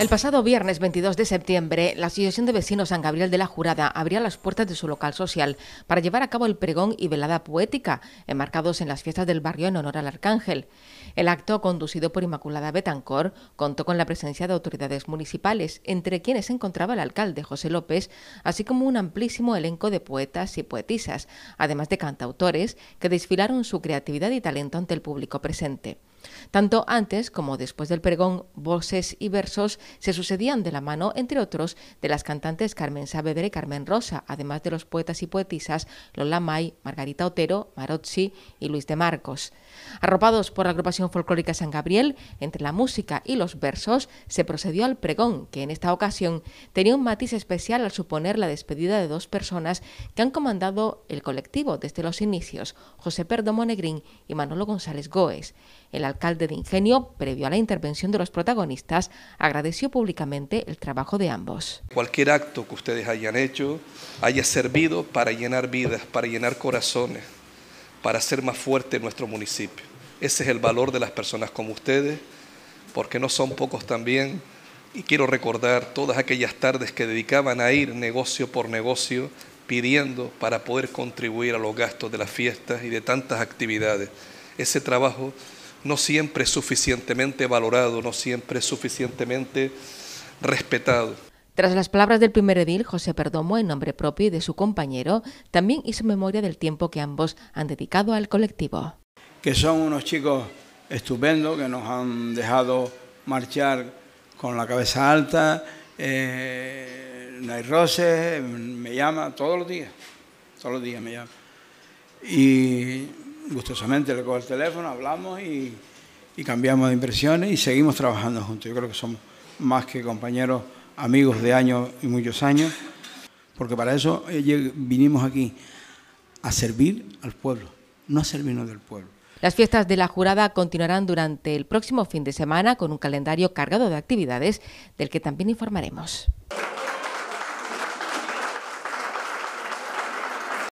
El pasado viernes 22 de septiembre, la Asociación de Vecinos San Gabriel de la Jurada abría las puertas de su local social para llevar a cabo el pregón y velada poética, enmarcados en las fiestas del barrio en honor al Arcángel. El acto, conducido por Inmaculada Betancor, contó con la presencia de autoridades municipales, entre quienes se encontraba el alcalde José López, así como un amplísimo elenco de poetas y poetisas, además de cantautores que desfilaron su creatividad y talento ante el público presente. Tanto antes como después del pregón, voces y versos se sucedían de la mano, entre otros, de las cantantes Carmen Saavedra y Carmen Rosa, además de los poetas y poetisas Lola May, Margarita Otero, Marozzi y Luis de Marcos. Arropados por la agrupación folclórica San Gabriel, entre la música y los versos se procedió al pregón, que en esta ocasión tenía un matiz especial al suponer la despedida de dos personas que han comandado el colectivo desde los inicios, José Perdomo Negrín y Manolo González Goes alcalde de Ingenio, previo a la intervención de los protagonistas, agradeció públicamente el trabajo de ambos. Cualquier acto que ustedes hayan hecho haya servido para llenar vidas, para llenar corazones, para hacer más fuerte nuestro municipio. Ese es el valor de las personas como ustedes, porque no son pocos también. Y quiero recordar todas aquellas tardes que dedicaban a ir negocio por negocio pidiendo para poder contribuir a los gastos de las fiestas y de tantas actividades. Ese trabajo no siempre es suficientemente valorado, no siempre es suficientemente respetado. Tras las palabras del primer edil, José Perdomo, en nombre propio y de su compañero, también hizo memoria del tiempo que ambos han dedicado al colectivo. Que son unos chicos estupendos que nos han dejado marchar con la cabeza alta. Eh, no me llama todos los días, todos los días me llama. Y gustosamente le cojo el teléfono, hablamos y, cambiamos de impresiones y seguimos trabajando juntos. Yo creo que somos más que compañeros, amigos de años y muchos años, porque para eso eh, vinimos aquí, a servir al pueblo, no a servirnos del pueblo. Las fiestas de la jurada continuarán durante el próximo fin de semana con un calendario cargado de actividades del que también informaremos.